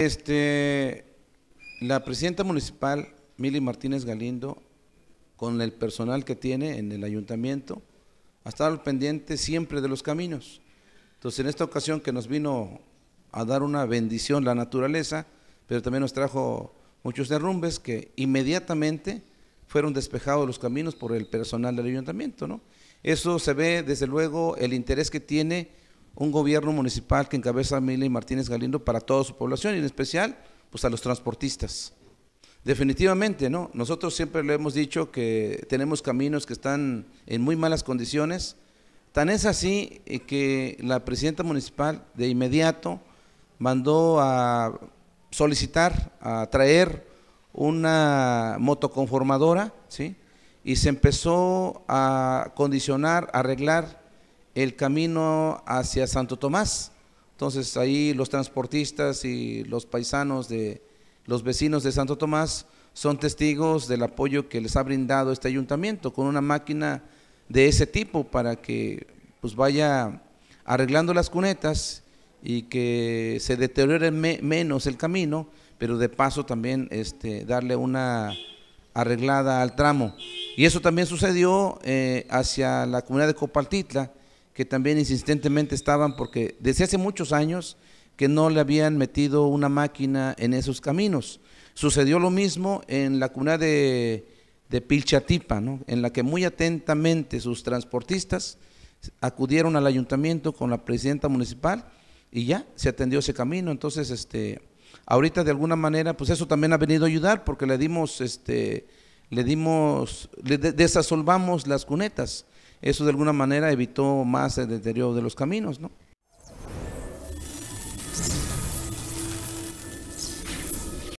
Este, la presidenta municipal, Mili Martínez Galindo, con el personal que tiene en el ayuntamiento, ha estado pendiente siempre de los caminos. Entonces, en esta ocasión que nos vino a dar una bendición la naturaleza, pero también nos trajo muchos derrumbes que inmediatamente fueron despejados los caminos por el personal del ayuntamiento, ¿no? Eso se ve desde luego el interés que tiene un gobierno municipal que encabeza y Martínez Galindo para toda su población y en especial pues a los transportistas. Definitivamente, ¿no? Nosotros siempre le hemos dicho que tenemos caminos que están en muy malas condiciones. Tan es así eh, que la presidenta municipal de inmediato mandó a solicitar, a traer una motoconformadora, ¿sí? Y se empezó a condicionar, a arreglar el camino hacia Santo Tomás. Entonces ahí los transportistas y los paisanos de los vecinos de Santo Tomás son testigos del apoyo que les ha brindado este ayuntamiento con una máquina de ese tipo para que pues vaya arreglando las cunetas y que se deteriore menos el camino, pero de paso también este, darle una arreglada al tramo. Y eso también sucedió eh, hacia la comunidad de Copaltitla, que también insistentemente estaban porque desde hace muchos años que no le habían metido una máquina en esos caminos. Sucedió lo mismo en la cuna de, de Pilchatipa, ¿no? en la que muy atentamente sus transportistas acudieron al ayuntamiento con la presidenta municipal y ya se atendió ese camino. Entonces, este, ahorita de alguna manera, pues eso también ha venido a ayudar porque le dimos, este, le dimos, le desasolvamos las cunetas eso de alguna manera evitó más el deterioro de los caminos, ¿no?